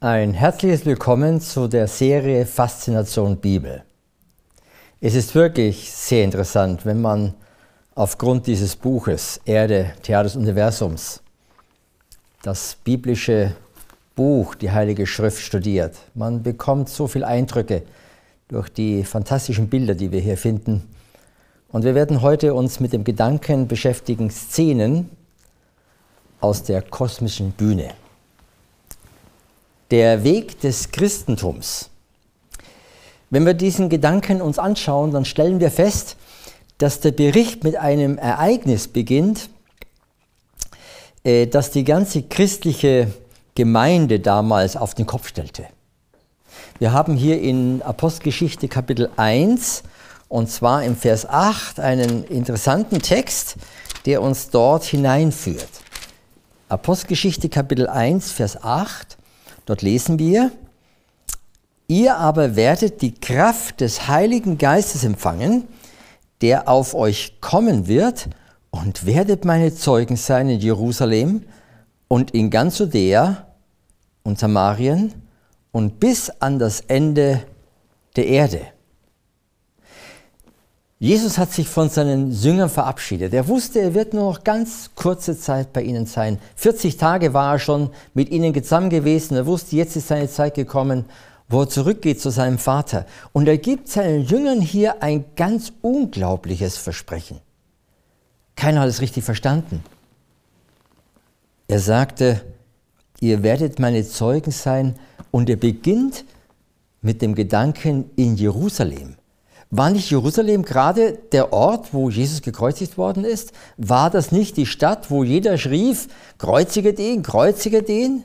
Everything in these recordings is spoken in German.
Ein herzliches Willkommen zu der Serie Faszination Bibel. Es ist wirklich sehr interessant, wenn man aufgrund dieses Buches Erde, Theater des Universums das biblische Buch, die Heilige Schrift studiert. Man bekommt so viele Eindrücke durch die fantastischen Bilder, die wir hier finden. Und wir werden heute uns mit dem Gedanken beschäftigen, Szenen aus der kosmischen Bühne der Weg des Christentums. Wenn wir diesen Gedanken uns anschauen, dann stellen wir fest, dass der Bericht mit einem Ereignis beginnt, äh, das die ganze christliche Gemeinde damals auf den Kopf stellte. Wir haben hier in Apostelgeschichte Kapitel 1 und zwar im Vers 8 einen interessanten Text, der uns dort hineinführt. Apostelgeschichte Kapitel 1, Vers 8. Dort lesen wir, ihr aber werdet die Kraft des Heiligen Geistes empfangen, der auf euch kommen wird, und werdet meine Zeugen sein in Jerusalem und in ganz Judäa und Samarien und bis an das Ende der Erde. Jesus hat sich von seinen Jüngern verabschiedet. Er wusste, er wird nur noch ganz kurze Zeit bei ihnen sein. 40 Tage war er schon mit ihnen zusammen gewesen. Er wusste, jetzt ist seine Zeit gekommen, wo er zurückgeht zu seinem Vater. Und er gibt seinen Jüngern hier ein ganz unglaubliches Versprechen. Keiner hat es richtig verstanden. Er sagte, ihr werdet meine Zeugen sein und er beginnt mit dem Gedanken in Jerusalem. War nicht Jerusalem gerade der Ort, wo Jesus gekreuzigt worden ist? War das nicht die Stadt, wo jeder schrief, kreuzige den, kreuzige den?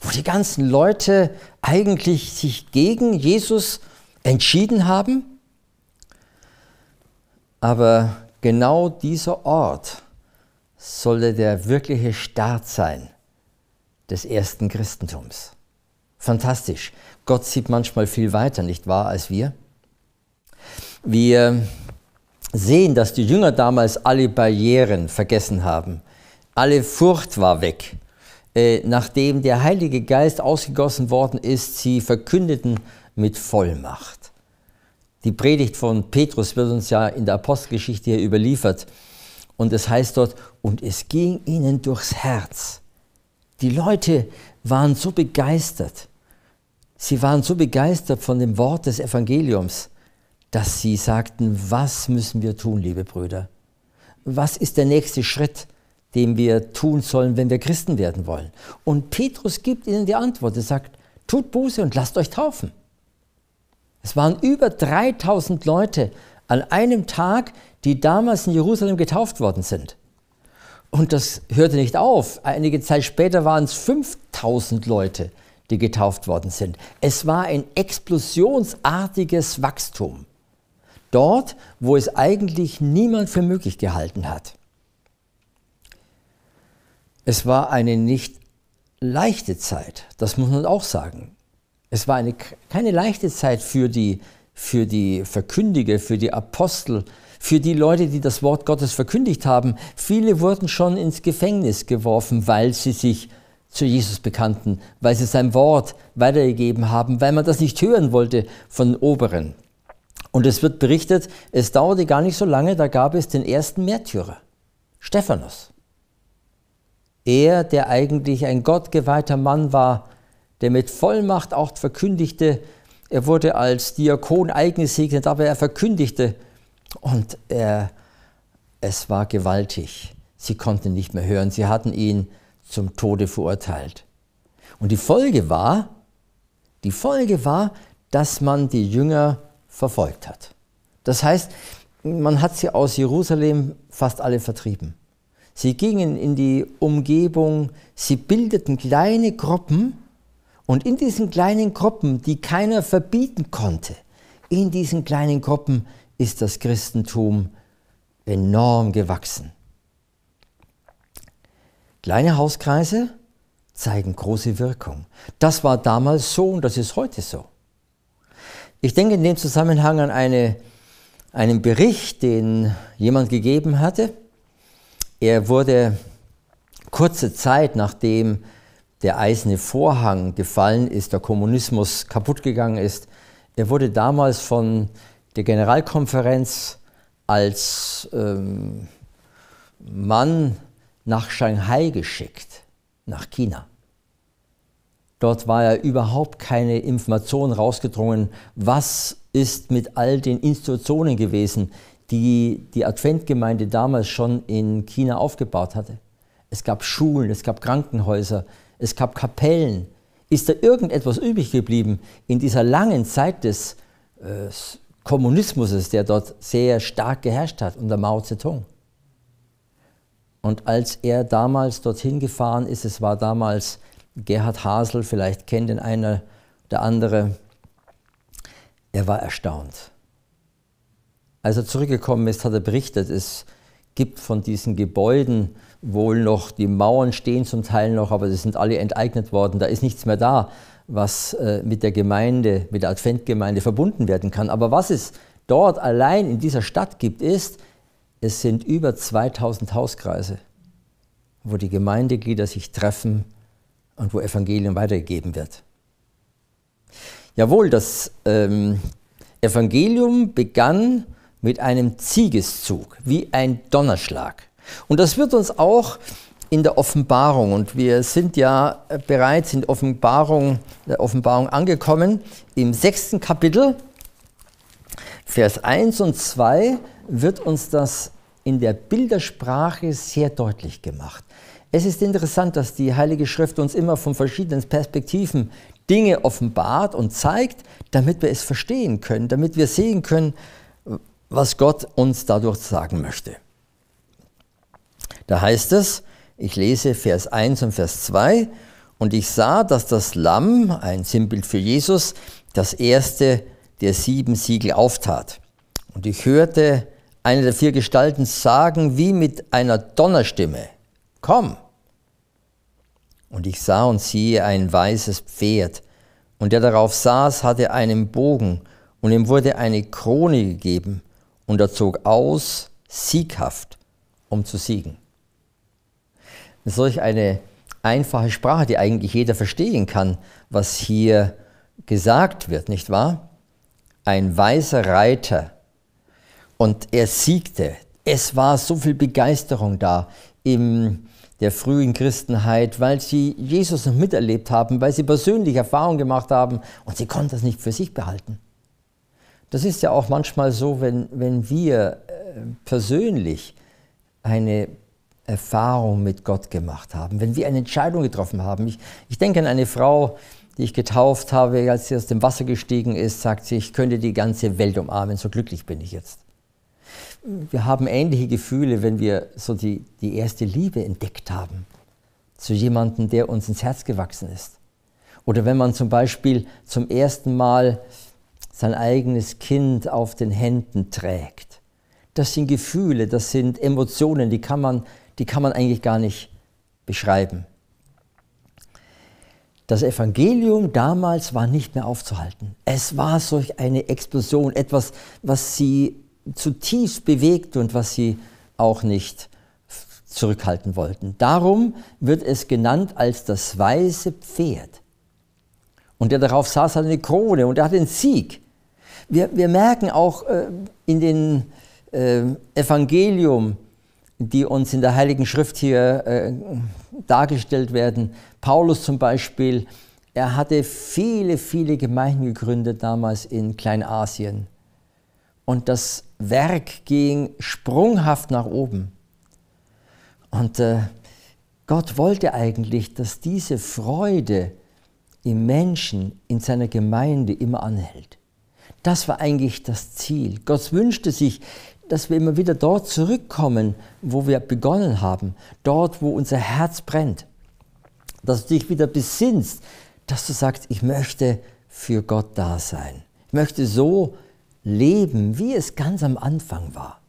Wo die ganzen Leute eigentlich sich gegen Jesus entschieden haben? Aber genau dieser Ort sollte der wirkliche Start sein des ersten Christentums. Fantastisch. Gott sieht manchmal viel weiter, nicht wahr, als wir? Wir sehen, dass die Jünger damals alle Barrieren vergessen haben. Alle Furcht war weg. Äh, nachdem der Heilige Geist ausgegossen worden ist, sie verkündeten mit Vollmacht. Die Predigt von Petrus wird uns ja in der Apostelgeschichte hier überliefert. Und es heißt dort, und es ging ihnen durchs Herz. Die Leute waren so begeistert. Sie waren so begeistert von dem Wort des Evangeliums dass sie sagten, was müssen wir tun, liebe Brüder? Was ist der nächste Schritt, den wir tun sollen, wenn wir Christen werden wollen? Und Petrus gibt ihnen die Antwort. Er sagt, tut Buße und lasst euch taufen. Es waren über 3000 Leute an einem Tag, die damals in Jerusalem getauft worden sind. Und das hörte nicht auf. Einige Zeit später waren es 5000 Leute, die getauft worden sind. Es war ein explosionsartiges Wachstum. Dort, wo es eigentlich niemand für möglich gehalten hat. Es war eine nicht leichte Zeit, das muss man auch sagen. Es war eine, keine leichte Zeit für die, für die Verkündiger, für die Apostel, für die Leute, die das Wort Gottes verkündigt haben. Viele wurden schon ins Gefängnis geworfen, weil sie sich zu Jesus bekannten, weil sie sein Wort weitergegeben haben, weil man das nicht hören wollte von den Oberen. Und es wird berichtet, es dauerte gar nicht so lange, da gab es den ersten Märtyrer, Stephanus. Er, der eigentlich ein gottgeweihter Mann war, der mit Vollmacht auch verkündigte, er wurde als Diakon eingesegnet, aber er verkündigte und er, es war gewaltig. Sie konnten nicht mehr hören, sie hatten ihn zum Tode verurteilt. Und die Folge war, die Folge war, dass man die Jünger verfolgt hat. Das heißt, man hat sie aus Jerusalem fast alle vertrieben. Sie gingen in die Umgebung, sie bildeten kleine Gruppen und in diesen kleinen Gruppen, die keiner verbieten konnte, in diesen kleinen Gruppen ist das Christentum enorm gewachsen. Kleine Hauskreise zeigen große Wirkung. Das war damals so und das ist heute so. Ich denke in dem Zusammenhang an eine, einen Bericht, den jemand gegeben hatte. Er wurde kurze Zeit nachdem der eiserne Vorhang gefallen ist, der Kommunismus kaputt gegangen ist, er wurde damals von der Generalkonferenz als ähm, Mann nach Shanghai geschickt, nach China. Dort war ja überhaupt keine Information rausgedrungen, was ist mit all den Institutionen gewesen, die die Adventgemeinde damals schon in China aufgebaut hatte. Es gab Schulen, es gab Krankenhäuser, es gab Kapellen. Ist da irgendetwas übrig geblieben in dieser langen Zeit des äh, Kommunismus, der dort sehr stark geherrscht hat unter Mao Zedong? Und als er damals dorthin gefahren ist, es war damals Gerhard Hasel, vielleicht kennt ihn einer oder andere, er war erstaunt. Als er zurückgekommen ist, hat er berichtet, es gibt von diesen Gebäuden wohl noch, die Mauern stehen zum Teil noch, aber sie sind alle enteignet worden, da ist nichts mehr da, was äh, mit der Gemeinde, mit der Adventgemeinde verbunden werden kann. Aber was es dort allein in dieser Stadt gibt, ist, es sind über 2000 Hauskreise, wo die Gemeindeglieder sich treffen und wo Evangelium weitergegeben wird. Jawohl, das ähm, Evangelium begann mit einem Ziegeszug, wie ein Donnerschlag. Und das wird uns auch in der Offenbarung, und wir sind ja bereits in Offenbarung, der Offenbarung angekommen, im sechsten Kapitel, Vers 1 und 2, wird uns das in der Bildersprache sehr deutlich gemacht. Es ist interessant, dass die Heilige Schrift uns immer von verschiedenen Perspektiven Dinge offenbart und zeigt, damit wir es verstehen können, damit wir sehen können, was Gott uns dadurch sagen möchte. Da heißt es, ich lese Vers 1 und Vers 2, und ich sah, dass das Lamm, ein Sinnbild für Jesus, das erste der sieben Siegel auftat. Und ich hörte eine der vier Gestalten sagen, wie mit einer Donnerstimme, komm. Und ich sah und siehe ein weißes Pferd, und der darauf saß, hatte einen Bogen, und ihm wurde eine Krone gegeben, und er zog aus, sieghaft, um zu siegen. Solch eine einfache Sprache, die eigentlich jeder verstehen kann, was hier gesagt wird, nicht wahr? Ein weißer Reiter. Und er siegte. Es war so viel Begeisterung da. Im der frühen Christenheit, weil sie Jesus noch miterlebt haben, weil sie persönlich Erfahrungen gemacht haben und sie konnten das nicht für sich behalten. Das ist ja auch manchmal so, wenn, wenn wir äh, persönlich eine Erfahrung mit Gott gemacht haben, wenn wir eine Entscheidung getroffen haben. Ich, ich denke an eine Frau, die ich getauft habe, als sie aus dem Wasser gestiegen ist, sagt sie, ich könnte die ganze Welt umarmen, so glücklich bin ich jetzt wir haben ähnliche Gefühle, wenn wir so die, die erste Liebe entdeckt haben zu jemandem, der uns ins Herz gewachsen ist. Oder wenn man zum Beispiel zum ersten Mal sein eigenes Kind auf den Händen trägt. Das sind Gefühle, das sind Emotionen, die kann man, die kann man eigentlich gar nicht beschreiben. Das Evangelium damals war nicht mehr aufzuhalten. Es war solch eine Explosion, etwas, was sie zutiefst bewegt und was sie auch nicht zurückhalten wollten. Darum wird es genannt als das weiße Pferd. Und der darauf saß hat eine Krone und er hat den Sieg. Wir, wir merken auch äh, in den äh, Evangelium, die uns in der Heiligen Schrift hier äh, dargestellt werden. Paulus zum Beispiel, er hatte viele, viele Gemeinden gegründet damals in Kleinasien und das Werk ging sprunghaft nach oben. Und äh, Gott wollte eigentlich, dass diese Freude im Menschen, in seiner Gemeinde immer anhält. Das war eigentlich das Ziel. Gott wünschte sich, dass wir immer wieder dort zurückkommen, wo wir begonnen haben, dort, wo unser Herz brennt. Dass du dich wieder besinnst, dass du sagst, ich möchte für Gott da sein. Ich möchte so Leben, wie es ganz am Anfang war.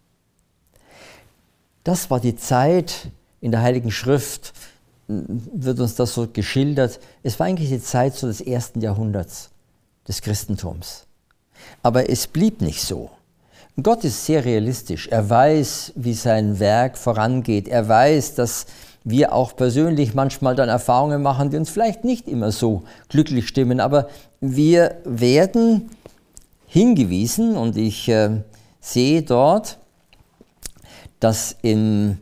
Das war die Zeit in der Heiligen Schrift, wird uns das so geschildert. Es war eigentlich die Zeit so des ersten Jahrhunderts des Christentums. Aber es blieb nicht so. Gott ist sehr realistisch. Er weiß, wie sein Werk vorangeht. Er weiß, dass wir auch persönlich manchmal dann Erfahrungen machen, die uns vielleicht nicht immer so glücklich stimmen. Aber wir werden hingewiesen und ich äh, sehe dort, dass im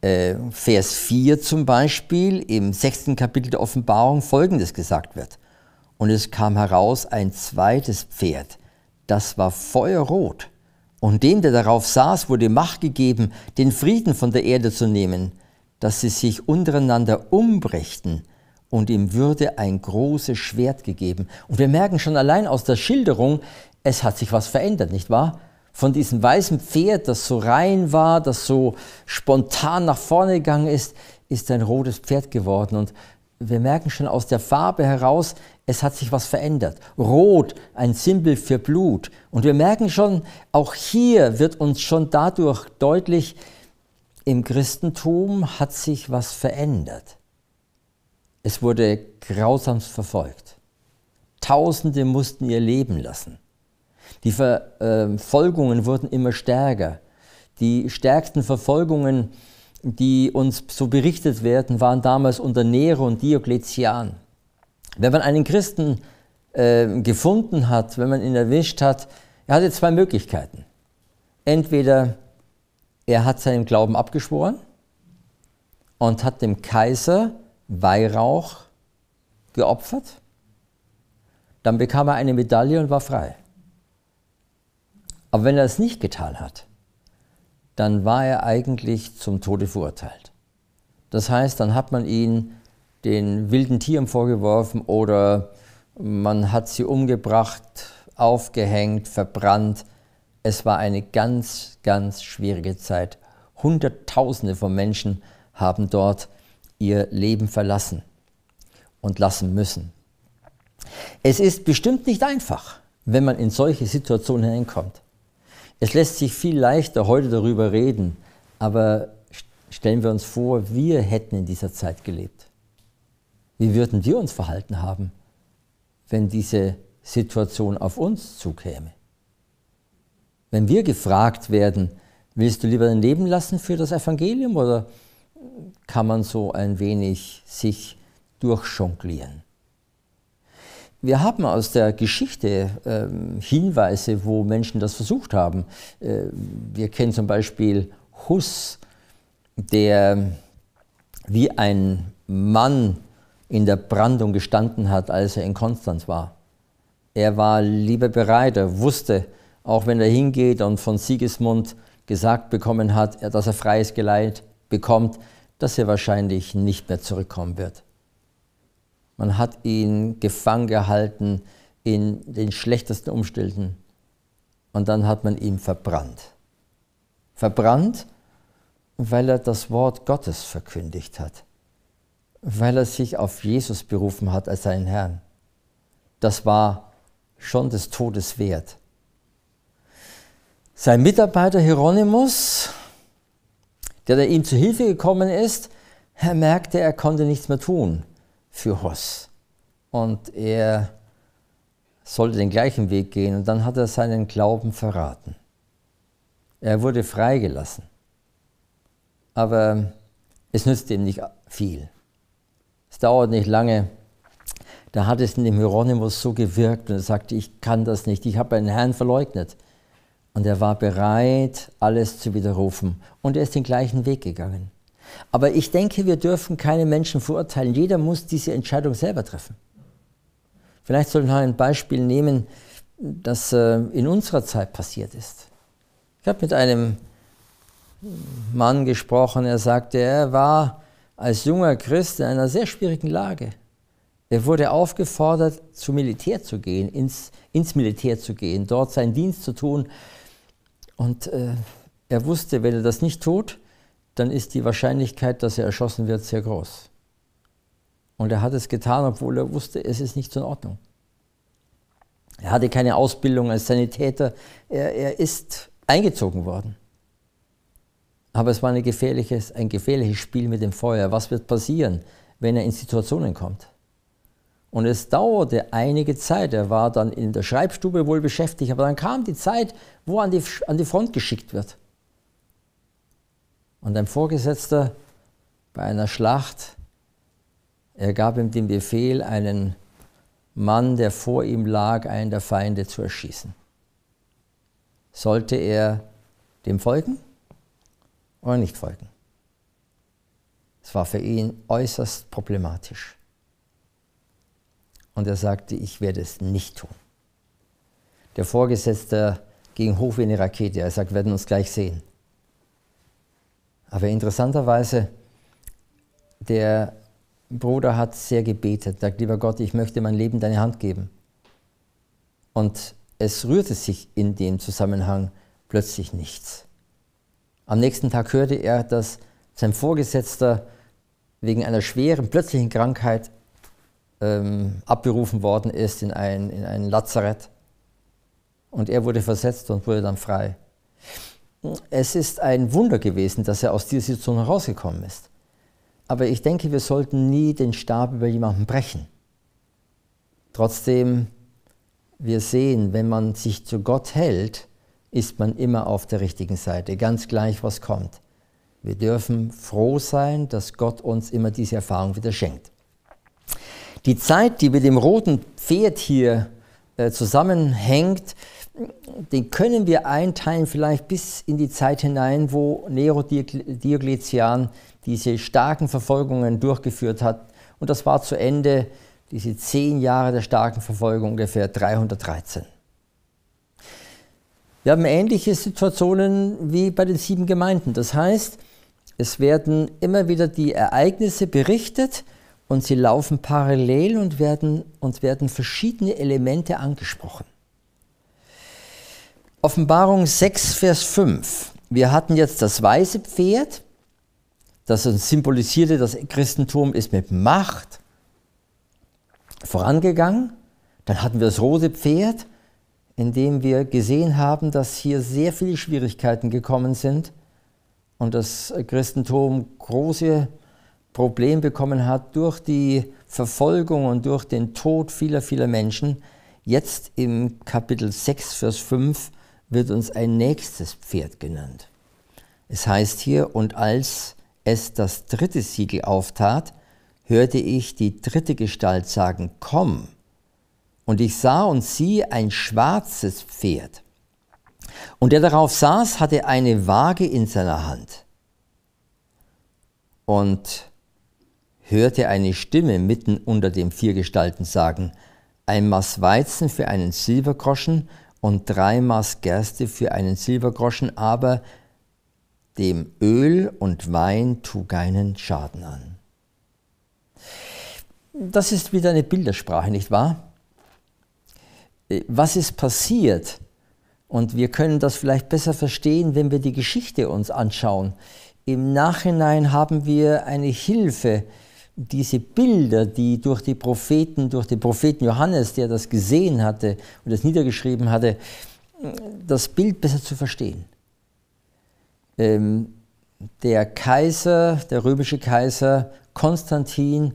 äh, Vers 4 zum Beispiel im sechsten Kapitel der Offenbarung Folgendes gesagt wird. Und es kam heraus ein zweites Pferd, das war feuerrot. Und dem, der darauf saß, wurde Macht gegeben, den Frieden von der Erde zu nehmen, dass sie sich untereinander umbrächten und ihm würde ein großes Schwert gegeben. Und wir merken schon allein aus der Schilderung, es hat sich was verändert, nicht wahr? Von diesem weißen Pferd, das so rein war, das so spontan nach vorne gegangen ist, ist ein rotes Pferd geworden. Und wir merken schon aus der Farbe heraus, es hat sich was verändert. Rot, ein Symbol für Blut. Und wir merken schon, auch hier wird uns schon dadurch deutlich, im Christentum hat sich was verändert. Es wurde grausamst verfolgt. Tausende mussten ihr Leben lassen. Die Verfolgungen ähm, wurden immer stärker. Die stärksten Verfolgungen, die uns so berichtet werden, waren damals unter Nero und Diokletian. Wenn man einen Christen äh, gefunden hat, wenn man ihn erwischt hat, er hatte zwei Möglichkeiten. Entweder er hat seinen Glauben abgeschworen und hat dem Kaiser Weihrauch geopfert, dann bekam er eine Medaille und war frei. Aber wenn er es nicht getan hat, dann war er eigentlich zum Tode verurteilt. Das heißt, dann hat man ihn den wilden Tieren vorgeworfen oder man hat sie umgebracht, aufgehängt, verbrannt. Es war eine ganz, ganz schwierige Zeit. Hunderttausende von Menschen haben dort ihr Leben verlassen und lassen müssen. Es ist bestimmt nicht einfach, wenn man in solche Situationen hineinkommt. Es lässt sich viel leichter heute darüber reden, aber stellen wir uns vor, wir hätten in dieser Zeit gelebt. Wie würden wir uns verhalten haben, wenn diese Situation auf uns zukäme? Wenn wir gefragt werden, willst du lieber dein Leben lassen für das Evangelium oder kann man so ein wenig sich durchjonglieren? Wir haben aus der Geschichte ähm, Hinweise, wo Menschen das versucht haben. Äh, wir kennen zum Beispiel Huss, der wie ein Mann in der Brandung gestanden hat, als er in Konstanz war. Er war lieber bereit, er wusste, auch wenn er hingeht und von Sigismund gesagt bekommen hat, dass er freies Geleit bekommt, dass er wahrscheinlich nicht mehr zurückkommen wird. Man hat ihn gefangen gehalten in den schlechtesten Umständen. Und dann hat man ihn verbrannt. Verbrannt, weil er das Wort Gottes verkündigt hat. Weil er sich auf Jesus berufen hat als seinen Herrn. Das war schon des Todes wert. Sein Mitarbeiter Hieronymus, der da ihm zu Hilfe gekommen ist, er merkte, er konnte nichts mehr tun für Hoss. Und er sollte den gleichen Weg gehen und dann hat er seinen Glauben verraten. Er wurde freigelassen. Aber es nützte ihm nicht viel. Es dauert nicht lange. Da hat es in dem Hieronymus so gewirkt und er sagte, ich kann das nicht, ich habe meinen Herrn verleugnet. Und er war bereit, alles zu widerrufen. Und er ist den gleichen Weg gegangen. Aber ich denke, wir dürfen keine Menschen verurteilen. Jeder muss diese Entscheidung selber treffen. Vielleicht sollten wir ein Beispiel nehmen, das äh, in unserer Zeit passiert ist. Ich habe mit einem Mann gesprochen, er sagte, er war als junger Christ in einer sehr schwierigen Lage. Er wurde aufgefordert, zum Militär zu gehen, ins, ins Militär zu gehen, dort seinen Dienst zu tun. Und äh, er wusste, wenn er das nicht tut, dann ist die Wahrscheinlichkeit, dass er erschossen wird, sehr groß. Und er hat es getan, obwohl er wusste, es ist nicht in Ordnung. Er hatte keine Ausbildung als Sanitäter, er, er ist eingezogen worden. Aber es war ein gefährliches, ein gefährliches Spiel mit dem Feuer. Was wird passieren, wenn er in Situationen kommt? Und es dauerte einige Zeit. Er war dann in der Schreibstube wohl beschäftigt, aber dann kam die Zeit, wo er an die, an die Front geschickt wird. Und ein Vorgesetzter bei einer Schlacht, er gab ihm den Befehl, einen Mann, der vor ihm lag, einen der Feinde zu erschießen. Sollte er dem folgen oder nicht folgen? Es war für ihn äußerst problematisch. Und er sagte, ich werde es nicht tun. Der Vorgesetzte ging hoch wie eine Rakete. Er sagt, wir werden uns gleich sehen. Aber interessanterweise, der Bruder hat sehr gebetet, sagt, lieber Gott, ich möchte mein Leben deine Hand geben. Und es rührte sich in dem Zusammenhang plötzlich nichts. Am nächsten Tag hörte er, dass sein Vorgesetzter wegen einer schweren, plötzlichen Krankheit ähm, abberufen worden ist in ein, in ein Lazarett. Und er wurde versetzt und wurde dann frei es ist ein Wunder gewesen, dass er aus dieser Situation herausgekommen ist. Aber ich denke, wir sollten nie den Stab über jemanden brechen. Trotzdem, wir sehen, wenn man sich zu Gott hält, ist man immer auf der richtigen Seite, ganz gleich, was kommt. Wir dürfen froh sein, dass Gott uns immer diese Erfahrung wieder schenkt. Die Zeit, die mit dem roten Pferd hier äh, zusammenhängt, den können wir einteilen vielleicht bis in die Zeit hinein, wo Nero Diokletian diese starken Verfolgungen durchgeführt hat. Und das war zu Ende, diese zehn Jahre der starken Verfolgung, ungefähr 313. Wir haben ähnliche Situationen wie bei den sieben Gemeinden. Das heißt, es werden immer wieder die Ereignisse berichtet und sie laufen parallel und werden, und werden verschiedene Elemente angesprochen. Offenbarung 6, Vers 5. Wir hatten jetzt das weiße Pferd, das uns symbolisierte, das Christentum ist mit Macht vorangegangen. Dann hatten wir das rote Pferd, in dem wir gesehen haben, dass hier sehr viele Schwierigkeiten gekommen sind und das Christentum große Probleme bekommen hat durch die Verfolgung und durch den Tod vieler, vieler Menschen. Jetzt im Kapitel 6, Vers 5 wird uns ein nächstes Pferd genannt. Es heißt hier, und als es das dritte Siegel auftat, hörte ich die dritte Gestalt sagen, komm. Und ich sah und sie ein schwarzes Pferd. Und der darauf saß, hatte eine Waage in seiner Hand und hörte eine Stimme mitten unter den vier Gestalten sagen, ein Maß Weizen für einen Silbergroschen und drei Maß Gerste für einen Silbergroschen, aber dem Öl und Wein tu keinen Schaden an. Das ist wieder eine Bildersprache, nicht wahr? Äh, was ist passiert? Und wir können das vielleicht besser verstehen, wenn wir die Geschichte uns anschauen. Im Nachhinein haben wir eine Hilfe, diese Bilder, die durch die Propheten, durch den Propheten Johannes, der das gesehen hatte und das niedergeschrieben hatte, das Bild besser zu verstehen. Ähm, der Kaiser, der römische Kaiser Konstantin,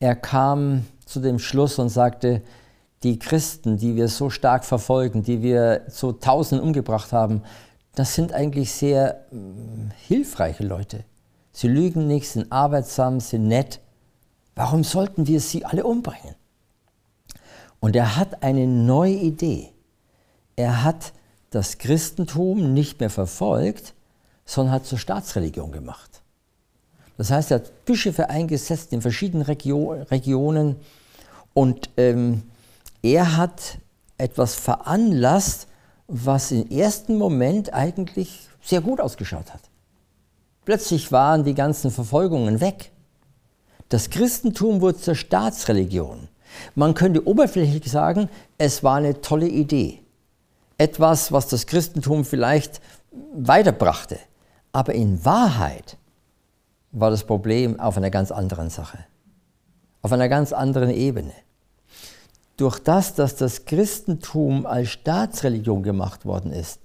er kam zu dem Schluss und sagte, die Christen, die wir so stark verfolgen, die wir zu Tausenden umgebracht haben, das sind eigentlich sehr ähm, hilfreiche Leute. Sie lügen nicht, sind arbeitsam, sind nett. Warum sollten wir sie alle umbringen? Und er hat eine neue Idee. Er hat das Christentum nicht mehr verfolgt, sondern hat zur Staatsreligion gemacht. Das heißt, er hat Bischöfe eingesetzt in verschiedenen Regio Regionen und ähm, er hat etwas veranlasst, was im ersten Moment eigentlich sehr gut ausgeschaut hat. Plötzlich waren die ganzen Verfolgungen weg. Das Christentum wurde zur Staatsreligion. Man könnte oberflächlich sagen, es war eine tolle Idee. Etwas, was das Christentum vielleicht weiterbrachte. Aber in Wahrheit war das Problem auf einer ganz anderen Sache, auf einer ganz anderen Ebene. Durch das, dass das Christentum als Staatsreligion gemacht worden ist,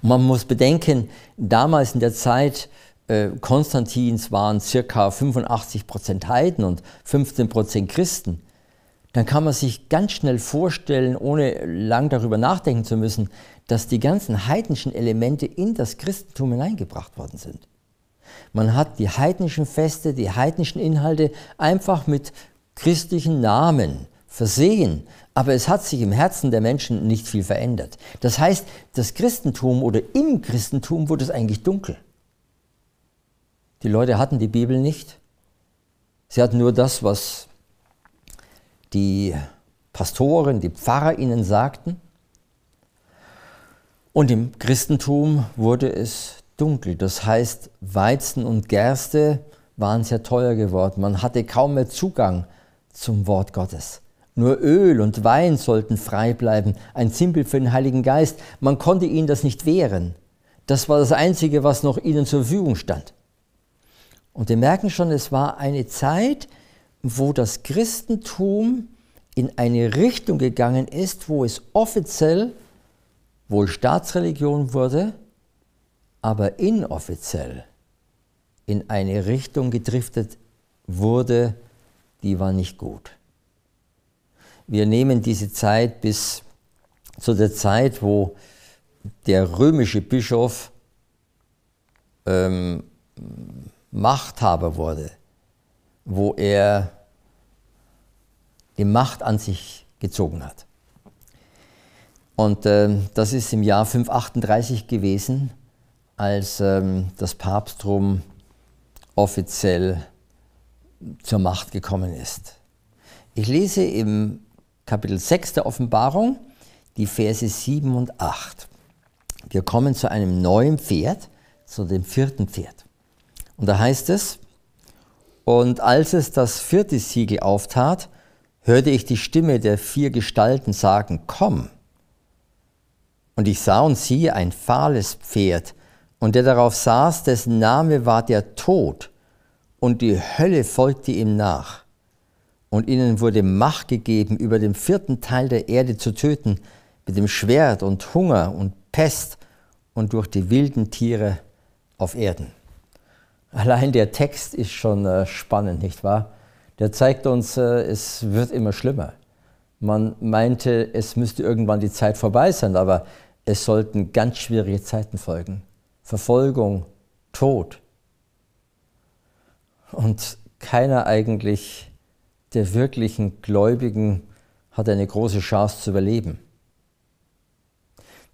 und man muss bedenken, damals in der Zeit äh, Konstantins waren circa 85 Prozent Heiden und 15 Prozent Christen, dann kann man sich ganz schnell vorstellen, ohne lang darüber nachdenken zu müssen, dass die ganzen heidnischen Elemente in das Christentum hineingebracht worden sind. Man hat die heidnischen Feste, die heidnischen Inhalte einfach mit christlichen Namen versehen, aber es hat sich im Herzen der Menschen nicht viel verändert. Das heißt, das Christentum oder im Christentum wurde es eigentlich dunkel. Die Leute hatten die Bibel nicht. Sie hatten nur das, was die Pastoren, die Pfarrer ihnen sagten. Und im Christentum wurde es dunkel. Das heißt, Weizen und Gerste waren sehr teuer geworden. Man hatte kaum mehr Zugang zum Wort Gottes. Nur Öl und Wein sollten frei bleiben, ein Simpel für den Heiligen Geist. Man konnte ihnen das nicht wehren. Das war das Einzige, was noch ihnen zur Verfügung stand. Und wir merken schon, es war eine Zeit, wo das Christentum in eine Richtung gegangen ist, wo es offiziell wohl Staatsreligion wurde, aber inoffiziell in eine Richtung gedriftet wurde, die war nicht gut. Wir nehmen diese Zeit bis zu der Zeit, wo der römische Bischof ähm, Machthaber wurde, wo er die Macht an sich gezogen hat. Und äh, das ist im Jahr 538 gewesen, als ähm, das Papsttum offiziell zur Macht gekommen ist. Ich lese im Kapitel 6 der Offenbarung die Verse 7 und 8. Wir kommen zu einem neuen Pferd, zu dem vierten Pferd. Und da heißt es, und als es das vierte Siegel auftat, hörte ich die Stimme der vier Gestalten sagen, komm. Und ich sah und siehe ein fahles Pferd, und der darauf saß, dessen Name war der Tod, und die Hölle folgte ihm nach. Und ihnen wurde Macht gegeben, über den vierten Teil der Erde zu töten, mit dem Schwert und Hunger und Pest und durch die wilden Tiere auf Erden. Allein der Text ist schon äh, spannend, nicht wahr? Der zeigt uns, äh, es wird immer schlimmer. Man meinte, es müsste irgendwann die Zeit vorbei sein, aber es sollten ganz schwierige Zeiten folgen. Verfolgung, Tod. Und keiner eigentlich der wirklichen Gläubigen hat eine große Chance zu überleben.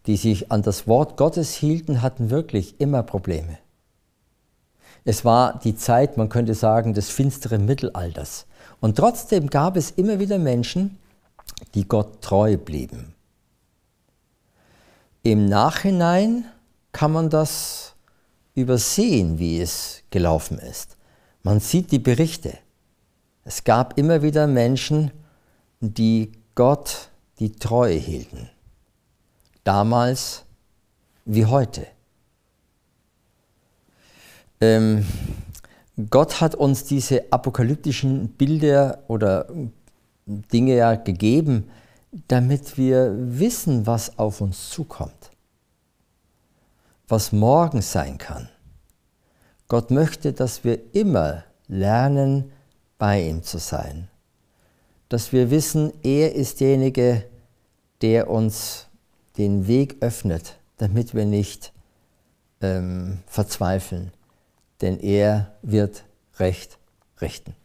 Die sich an das Wort Gottes hielten, hatten wirklich immer Probleme. Es war die Zeit, man könnte sagen, des finsteren Mittelalters. Und trotzdem gab es immer wieder Menschen, die Gott treu blieben. Im Nachhinein kann man das übersehen, wie es gelaufen ist. Man sieht die Berichte. Es gab immer wieder Menschen, die Gott die Treue hielten. Damals wie heute ähm, Gott hat uns diese apokalyptischen Bilder oder Dinge ja gegeben, damit wir wissen, was auf uns zukommt, was morgen sein kann. Gott möchte, dass wir immer lernen, bei ihm zu sein, dass wir wissen, er ist derjenige, der uns den Weg öffnet, damit wir nicht ähm, verzweifeln, denn er wird Recht richten.